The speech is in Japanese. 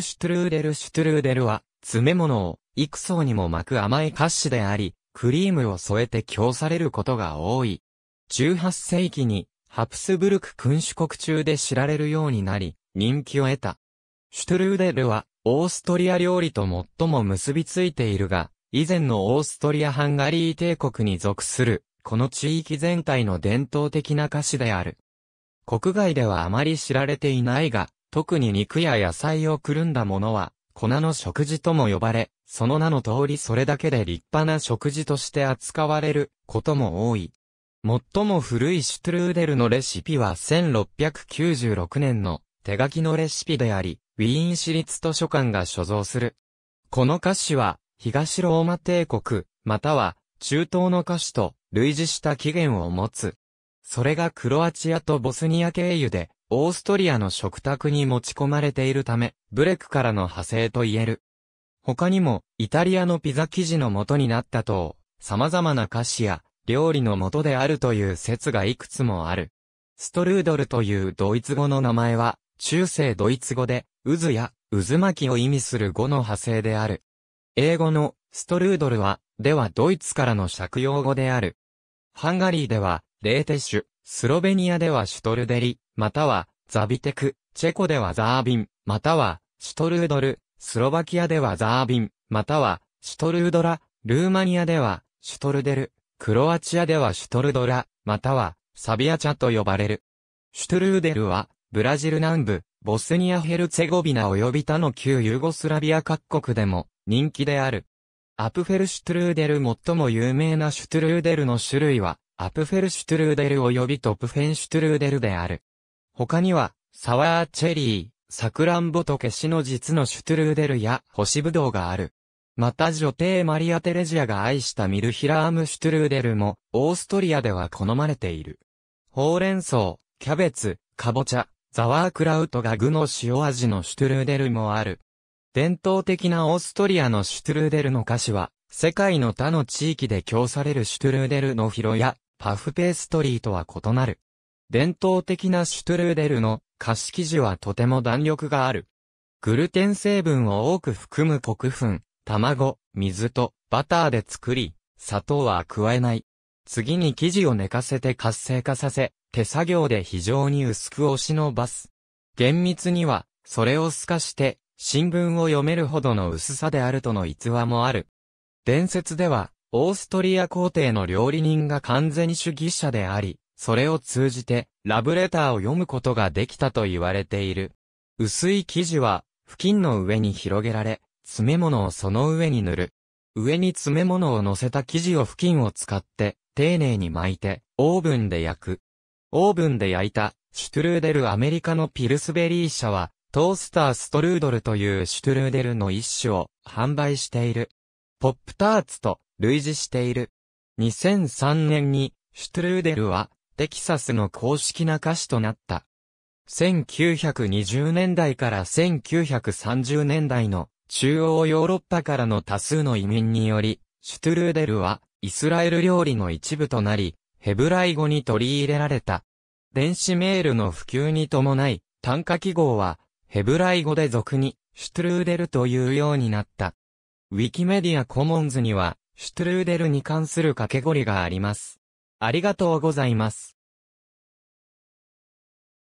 シュトゥルーデルシュトゥルーデルは、詰め物を幾層にも巻く甘い菓子であり、クリームを添えて供されることが多い。18世紀に、ハプスブルク君主国中で知られるようになり、人気を得た。シュトゥルーデルは、オーストリア料理と最も結びついているが、以前のオーストリア・ハンガリー帝国に属する、この地域全体の伝統的な菓子である。国外ではあまり知られていないが、特に肉や野菜をくるんだものは、粉の食事とも呼ばれ、その名の通りそれだけで立派な食事として扱われることも多い。最も古いシュトゥルーデルのレシピは1696年の手書きのレシピであり、ウィーン市立図書館が所蔵する。この菓子は、東ローマ帝国、または中東の菓子と類似した起源を持つ。それがクロアチアとボスニア経由でオーストリアの食卓に持ち込まれているため、ブレクからの派生と言える。他にも、イタリアのピザ生地の元になったと、様々な菓子や料理の元であるという説がいくつもある。ストルードルというドイツ語の名前は、中世ドイツ語で、渦や渦巻きを意味する語の派生である。英語のストルードルは、ではドイツからの借用語である。ハンガリーでは、レーテッシュ、スロベニアではシュトルデリ、またはザビテク、チェコではザービン、またはシュトルードル、スロバキアではザービン、またはシュトルードラ、ルーマニアではシュトルデル、クロアチアではシュトルドラ、またはサビアチャと呼ばれる。シュトルーデルは、ブラジル南部、ボスニア・ヘルツェゴビナ及び他の旧ユーゴスラビア各国でも人気である。アプフェルシュトルーデル最も有名なシュトルーデルの種類は、アプフェルシュトルーデル及びトプフェンシュトルーデルである。他には、サワーチェリー、サクランボとケシの実のシュトゥルーデルや星ぶどうがある。また女帝マリア・テレジアが愛したミルヒラームシュトゥルーデルも、オーストリアでは好まれている。ほうれん草、キャベツ、カボチャ、ザワークラウトが具の塩味のシュトゥルーデルもある。伝統的なオーストリアのシュトゥルーデルの菓子は、世界の他の地域で供されるシュトゥルーデルの広や、パフペーストリーとは異なる。伝統的なシュトゥルーデルの菓子生地はとても弾力がある。グルテン成分を多く含む黒粉、卵、水とバターで作り、砂糖は加えない。次に生地を寝かせて活性化させ、手作業で非常に薄く押し伸ばす。厳密には、それを透かして、新聞を読めるほどの薄さであるとの逸話もある。伝説では、オーストリア皇帝の料理人が完全主義者であり、それを通じて、ラブレターを読むことができたと言われている。薄い生地は、布巾の上に広げられ、詰め物をその上に塗る。上に詰め物を乗せた生地を布巾を使って、丁寧に巻いて、オーブンで焼く。オーブンで焼いた、シュトゥルーデルアメリカのピルスベリー社は、トースターストルードルというシュトゥルーデルの一種を販売している。ポップターツと類似している。2003年に、シュトゥルーデルはテキサスの公式な歌詞となった。1920年代から1930年代の中央ヨーロッパからの多数の移民により、シュトゥルーデルはイスラエル料理の一部となり、ヘブライ語に取り入れられた。電子メールの普及に伴い、単価記号は、ヘブライ語で俗に、シュトゥルーデルというようになった。ウィキメディアコモンズには、シュトゥルーデルに関する掛けゴリがあります。ありがとうございます。